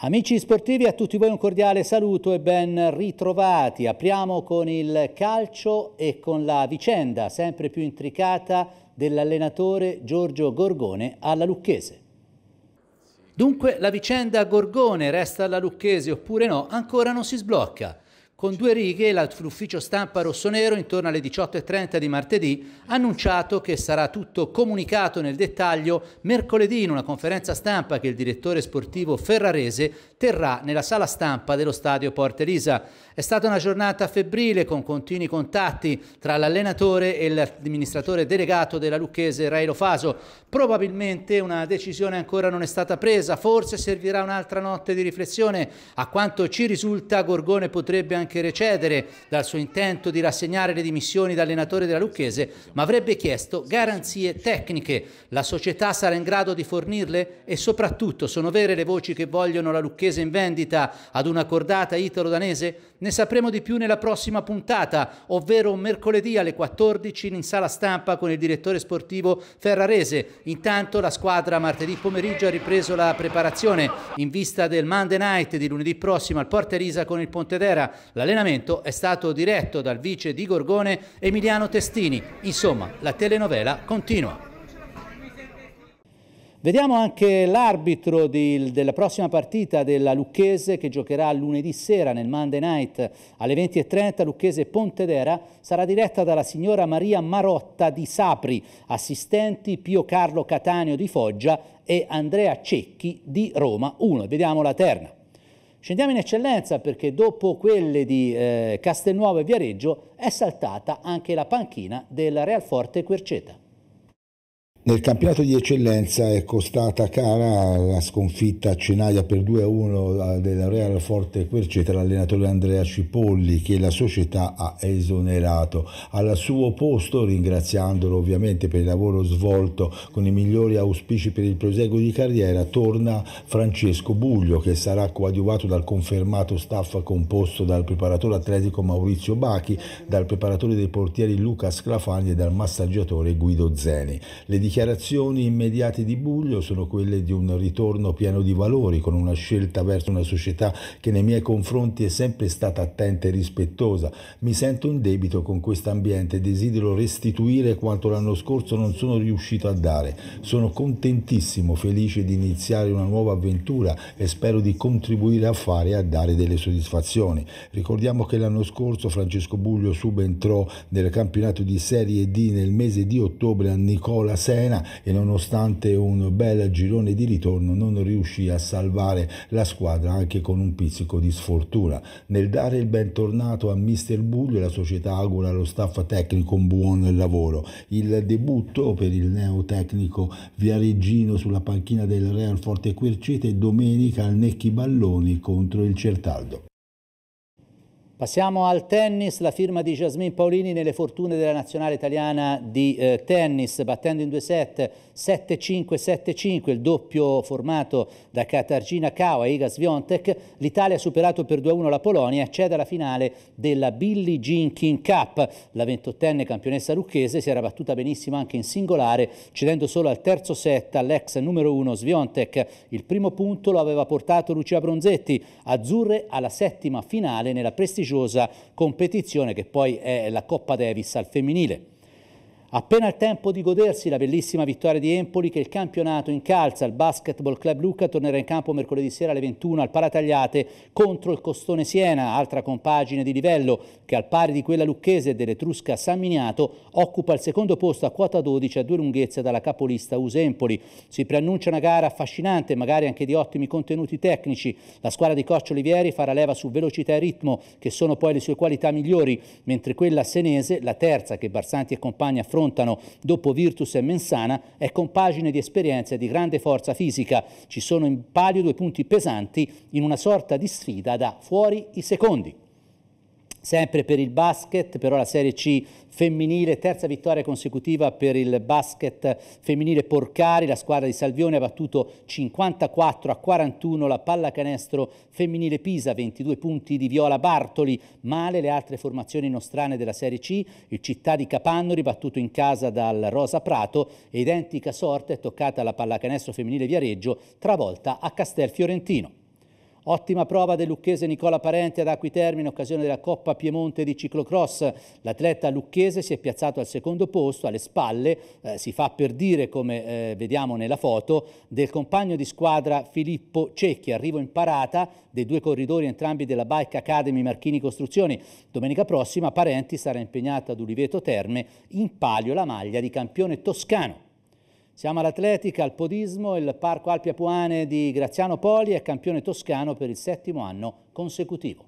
Amici sportivi, a tutti voi un cordiale saluto e ben ritrovati. Apriamo con il calcio e con la vicenda sempre più intricata dell'allenatore Giorgio Gorgone alla Lucchese. Dunque la vicenda Gorgone resta alla Lucchese oppure no, ancora non si sblocca con due righe l'ufficio stampa rossonero intorno alle 18.30 di martedì ha annunciato che sarà tutto comunicato nel dettaglio mercoledì in una conferenza stampa che il direttore sportivo ferrarese terrà nella sala stampa dello stadio Porta Elisa. È stata una giornata febbrile con continui contatti tra l'allenatore e l'amministratore delegato della Lucchese Railo Faso. Probabilmente una decisione ancora non è stata presa, forse servirà un'altra notte di riflessione. A quanto ci risulta Gorgone potrebbe anche anche recedere dal suo intento di rassegnare le dimissioni da allenatore della Lucchese, ma avrebbe chiesto garanzie tecniche. La società sarà in grado di fornirle? E soprattutto sono vere le voci che vogliono la Lucchese in vendita ad una cordata italo-danese? Ne sapremo di più nella prossima puntata, ovvero mercoledì alle 14 in sala stampa con il direttore sportivo ferrarese. Intanto la squadra martedì pomeriggio ha ripreso la preparazione in vista del Monday Night di lunedì prossimo al Porterisa con il Pontedera. L'allenamento è stato diretto dal vice di Gorgone Emiliano Testini. Insomma, la telenovela continua. Vediamo anche l'arbitro della prossima partita della Lucchese che giocherà lunedì sera nel Monday Night alle 20.30 Lucchese Pontedera sarà diretta dalla signora Maria Marotta di Sapri, assistenti Pio Carlo Cataneo di Foggia e Andrea Cecchi di Roma 1. Vediamo la terna. Scendiamo in eccellenza perché dopo quelle di eh, Castelnuovo e Viareggio è saltata anche la panchina del Forte Querceta. Nel campionato di eccellenza è costata cara la sconfitta a Cenaia per 2-1 della Real Forte Querce tra l'allenatore Andrea Cipolli che la società ha esonerato. Al suo posto, ringraziandolo ovviamente per il lavoro svolto con i migliori auspici per il proseguo di carriera, torna Francesco Buglio che sarà coadiuvato dal confermato staff composto dal preparatore atletico Maurizio Bachi, dal preparatore dei portieri Luca Sclafani e dal massaggiatore Guido Zeni. Le dichiarazioni immediate di Buglio sono quelle di un ritorno pieno di valori, con una scelta verso una società che nei miei confronti è sempre stata attenta e rispettosa. Mi sento in debito con questo ambiente e desidero restituire quanto l'anno scorso non sono riuscito a dare. Sono contentissimo, felice di iniziare una nuova avventura e spero di contribuire a fare e a dare delle soddisfazioni. Ricordiamo che l'anno scorso Francesco Buglio subentrò nel campionato di Serie D nel mese di ottobre a Nicola Serra Cena e nonostante un bel girone di ritorno non riuscì a salvare la squadra anche con un pizzico di sfortuna. Nel dare il bentornato a Mister Buglio la società augura allo staff tecnico un buon lavoro. Il debutto per il neotecnico Viareggino sulla panchina del Real Forte Quercete domenica al Necchi Balloni contro il Certaldo. Passiamo al tennis, la firma di Jasmine Paolini nelle fortune della nazionale italiana di eh, tennis, battendo in due set 7-5-7-5, il doppio formato da Katarzyna Kao e Iga Sviontek, l'Italia ha superato per 2-1 la Polonia e accede alla finale della Billie Jean King Cup. La 28enne campionessa lucchese si era battuta benissimo anche in singolare, cedendo solo al terzo set all'ex numero 1 Sviontek. Il primo punto lo aveva portato Lucia Bronzetti, azzurre alla settima finale nella prestigiosa prestigiosa competizione che poi è la Coppa Davis al femminile. Appena il tempo di godersi la bellissima vittoria di Empoli che il campionato incalza, il Basketball Club Lucca tornerà in campo mercoledì sera alle 21 al Paratagliate contro il Costone Siena, altra compagine di livello che al pari di quella lucchese e dell'Etrusca San Miniato occupa il secondo posto a quota 12 a due lunghezze dalla capolista Empoli. Si preannuncia una gara affascinante, magari anche di ottimi contenuti tecnici. La squadra di Coccio Olivieri farà leva su velocità e ritmo, che sono poi le sue qualità migliori, mentre quella senese, la terza che Barsanti e compagni affrontano, affrontano dopo Virtus e Mensana è con pagine di esperienze di grande forza fisica. Ci sono in palio due punti pesanti in una sorta di sfida da fuori i secondi. Sempre per il basket, però la Serie C femminile, terza vittoria consecutiva per il basket femminile Porcari, la squadra di Salvione ha battuto 54 a 41 la pallacanestro femminile Pisa, 22 punti di Viola Bartoli, male le altre formazioni nostrane della Serie C, il Città di Capanno ribattuto in casa dal Rosa Prato, e identica sorte è toccata alla pallacanestro femminile Viareggio, travolta a Castel Fiorentino. Ottima prova del lucchese Nicola Parenti ad Aquitermine in occasione della Coppa Piemonte di ciclocross. L'atleta lucchese si è piazzato al secondo posto, alle spalle, eh, si fa per dire come eh, vediamo nella foto, del compagno di squadra Filippo Cecchi. Arrivo in parata dei due corridori entrambi della Bike Academy Marchini Costruzioni. Domenica prossima Parenti sarà impegnata ad Uliveto Terme in palio la maglia di campione toscano. Siamo all'atletica, al podismo, il Parco Alpi Apuane di Graziano Poli è campione toscano per il settimo anno consecutivo.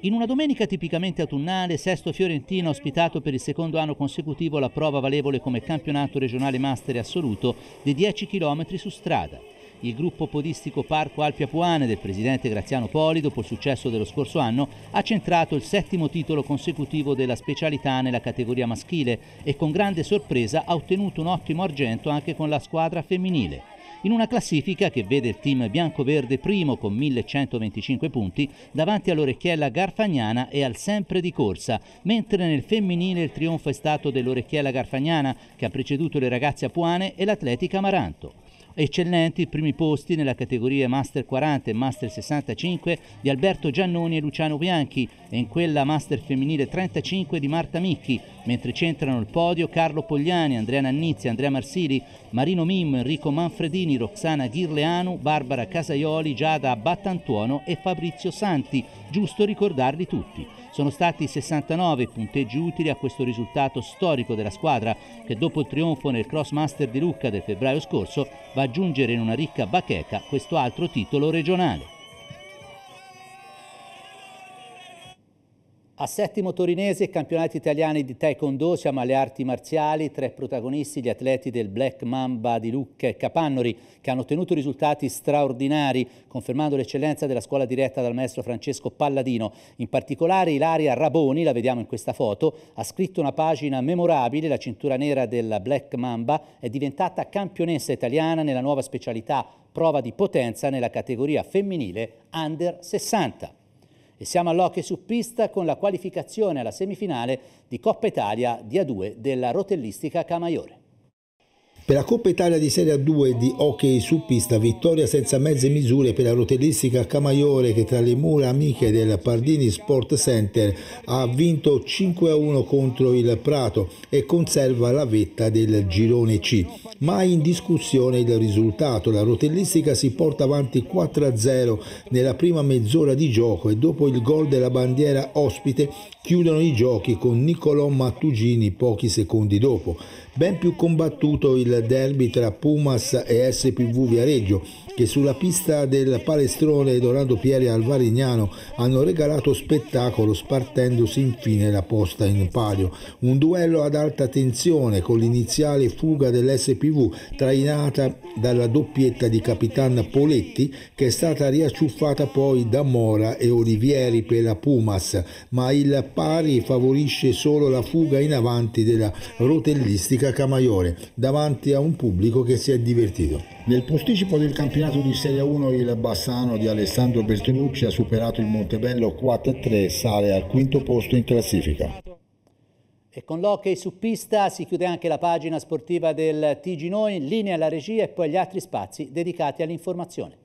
In una domenica tipicamente autunnale, Sesto Fiorentino ha ospitato per il secondo anno consecutivo la prova valevole come campionato regionale master assoluto di 10 km su strada. Il gruppo podistico Parco Alpi Apuane del presidente Graziano Poli, dopo il successo dello scorso anno, ha centrato il settimo titolo consecutivo della specialità nella categoria maschile e con grande sorpresa ha ottenuto un ottimo argento anche con la squadra femminile in una classifica che vede il team bianco-verde primo con 1125 punti davanti all'orecchiella garfagnana e al sempre di corsa, mentre nel femminile il trionfo è stato dell'orecchiella garfagnana che ha preceduto le ragazze apuane e l'atletica amaranto eccellenti i primi posti nella categoria Master 40 e Master 65 di Alberto Giannoni e Luciano Bianchi e in quella Master femminile 35 di Marta Micchi, mentre centrano il podio Carlo Pogliani, Andrea Nannizzi, Andrea Marsili, Marino Mim, Enrico Manfredini, Roxana Ghirleanu, Barbara Casaioli, Giada Battantuono e Fabrizio Santi, giusto ricordarli tutti. Sono stati 69 punteggi utili a questo risultato storico della squadra che dopo il trionfo nel Cross Master di Lucca del febbraio scorso va aggiungere in una ricca bacheca questo altro titolo regionale. A settimo torinese, campionati italiani di taekwondo, siamo alle arti marziali, tre protagonisti, gli atleti del Black Mamba di Lucca e Capannori, che hanno ottenuto risultati straordinari, confermando l'eccellenza della scuola diretta dal maestro Francesco Palladino. In particolare Ilaria Raboni, la vediamo in questa foto, ha scritto una pagina memorabile, la cintura nera del Black Mamba è diventata campionessa italiana nella nuova specialità prova di potenza nella categoria femminile under 60 e siamo all'hockey su pista con la qualificazione alla semifinale di Coppa Italia di A2 della rotellistica Camaiore. Per la Coppa Italia di Serie A2 di hockey su pista, vittoria senza mezze misure per la rotellistica Camaiore che tra le mura amiche del Pardini Sport Center ha vinto 5-1 contro il Prato e conserva la vetta del girone C. Ma è in discussione il risultato, la rotellistica si porta avanti 4-0 nella prima mezz'ora di gioco e dopo il gol della bandiera ospite chiudono i giochi con Niccolò Mattugini pochi secondi dopo ben più combattuto il derby tra Pumas e SPV Viareggio, che sulla pista del palestrone Dorando Pieri al Varignano hanno regalato spettacolo spartendosi infine la posta in palio. Un duello ad alta tensione con l'iniziale fuga dell'SPV trainata dalla doppietta di Capitan Poletti che è stata riacciuffata poi da Mora e Olivieri per la Pumas, ma il pari favorisce solo la fuga in avanti della rotellistica pubblica Camaiore davanti a un pubblico che si è divertito. Nel posticipo del campionato di Serie 1 il Bassano di Alessandro Bertolucci ha superato il Montebello 4-3 sale al quinto posto in classifica. E con l'hockey su pista si chiude anche la pagina sportiva del TG Noi, in linea alla regia e poi agli altri spazi dedicati all'informazione.